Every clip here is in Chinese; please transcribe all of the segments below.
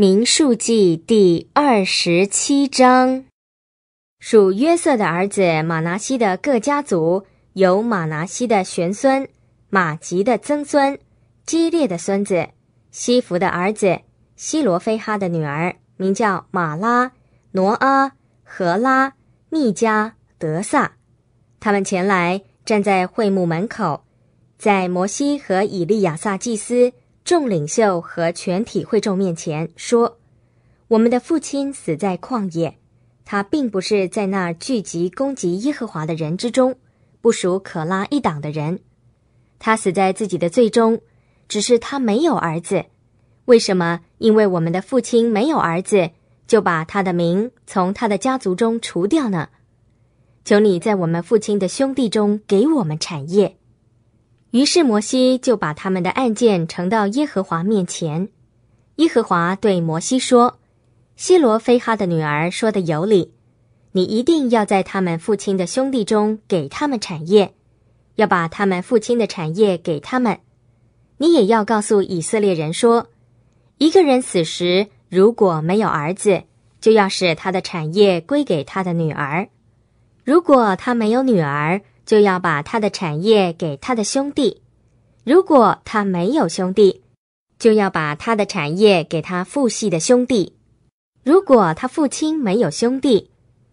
民数记第二十七章，属约瑟的儿子马拿西的各家族，有马拿西的玄孙，马吉的曾孙，基列的孙子，西弗的儿子，西罗非哈的女儿，名叫马拉、挪阿、荷拉、密加、德萨。他们前来，站在会幕门口，在摩西和以利亚撒祭司。众领袖和全体会众面前说：“我们的父亲死在旷野，他并不是在那聚集攻击耶和华的人之中，不属可拉一党的人。他死在自己的罪中，只是他没有儿子。为什么因为我们的父亲没有儿子，就把他的名从他的家族中除掉呢？求你在我们父亲的兄弟中给我们产业。”于是摩西就把他们的案件呈到耶和华面前，耶和华对摩西说：“希罗非哈的女儿说的有理，你一定要在他们父亲的兄弟中给他们产业，要把他们父亲的产业给他们。你也要告诉以色列人说，一个人死时如果没有儿子，就要使他的产业归给他的女儿；如果他没有女儿，”就要把他的产业给他的兄弟，如果他没有兄弟，就要把他的产业给他父系的兄弟，如果他父亲没有兄弟，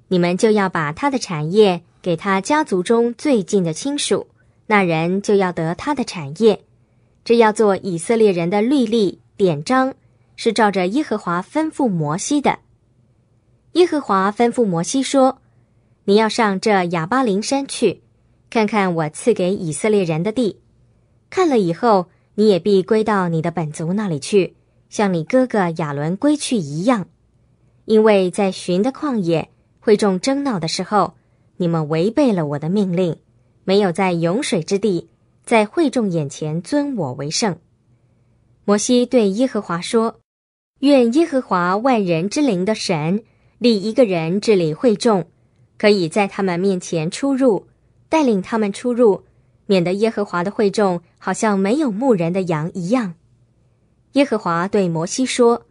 你们就要把他的产业给他家族中最近的亲属，那人就要得他的产业。这要做以色列人的律例典章，是照着耶和华吩咐摩西的。耶和华吩咐摩西说：“你要上这哑巴林山去。”看看我赐给以色列人的地，看了以后，你也必归到你的本族那里去，像你哥哥亚伦归去一样。因为在寻的旷野会众争闹的时候，你们违背了我的命令，没有在永水之地，在会众眼前尊我为圣。摩西对耶和华说：“愿耶和华万人之灵的神立一个人治理会众，可以在他们面前出入。”带领他们出入，免得耶和华的会众好像没有牧人的羊一样。耶和华对摩西说：“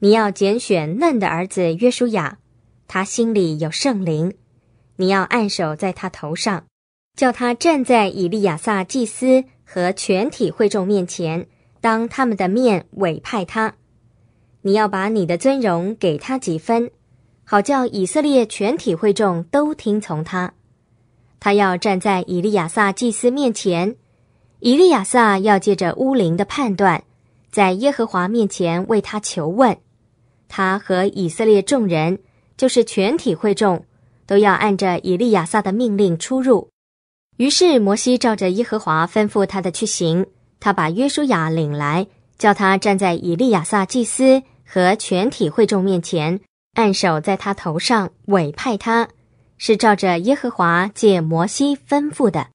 你要拣选嫩的儿子约书亚，他心里有圣灵。你要按守在他头上，叫他站在以利亚撒祭司和全体会众面前，当他们的面委派他。你要把你的尊荣给他几分，好叫以色列全体会众都听从他。”他要站在以利亚撒祭司面前，以利亚撒要借着乌灵的判断，在耶和华面前为他求问。他和以色列众人，就是全体会众，都要按着以利亚撒的命令出入。于是摩西照着耶和华吩咐他的去行，他把约书亚领来，叫他站在以利亚撒祭司和全体会众面前，按手在他头上，委派他。是照着耶和华借摩西吩咐的。